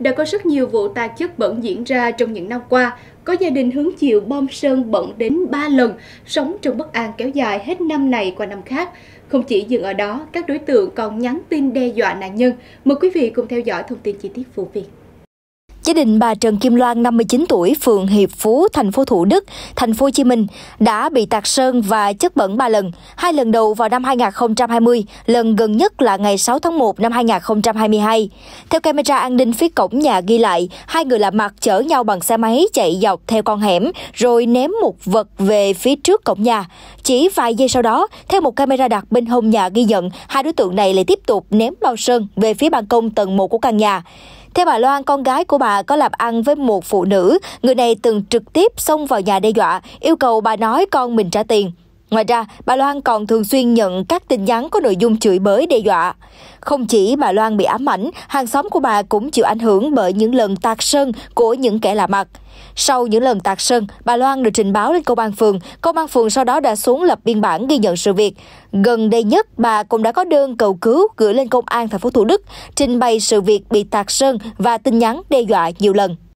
Đã có rất nhiều vụ tà chất bẩn diễn ra trong những năm qua. Có gia đình hứng chịu bom sơn bẩn đến 3 lần, sống trong bất an kéo dài hết năm này qua năm khác. Không chỉ dừng ở đó, các đối tượng còn nhắn tin đe dọa nạn nhân. Mời quý vị cùng theo dõi thông tin chi tiết vụ việc. Gia đình bà Trần Kim Loan 59 tuổi, phường Hiệp Phú, thành phố Thủ Đức, thành phố Hồ Chí Minh đã bị tạc sơn và chất bẩn 3 lần, hai lần đầu vào năm 2020, lần gần nhất là ngày 6 tháng 1 năm 2022. Theo camera an ninh phía cổng nhà ghi lại, hai người lạ mặt chở nhau bằng xe máy chạy dọc theo con hẻm rồi ném một vật về phía trước cổng nhà. Chỉ vài giây sau đó, theo một camera đặt bên hông nhà ghi nhận, hai đối tượng này lại tiếp tục ném bao sơn về phía ban công tầng 1 của căn nhà. Theo bà Loan, con gái của bà có làm ăn với một phụ nữ, người này từng trực tiếp xông vào nhà đe dọa, yêu cầu bà nói con mình trả tiền. Ngoài ra, bà Loan còn thường xuyên nhận các tin nhắn có nội dung chửi bới đe dọa. Không chỉ bà Loan bị ám ảnh, hàng xóm của bà cũng chịu ảnh hưởng bởi những lần tạc sơn của những kẻ lạ mặt. Sau những lần tạc sơn, bà Loan được trình báo lên công an phường. Công an phường sau đó đã xuống lập biên bản ghi nhận sự việc. Gần đây nhất, bà cũng đã có đơn cầu cứu gửi lên công an thành phố Thủ Đức, trình bày sự việc bị tạc sơn và tin nhắn đe dọa nhiều lần.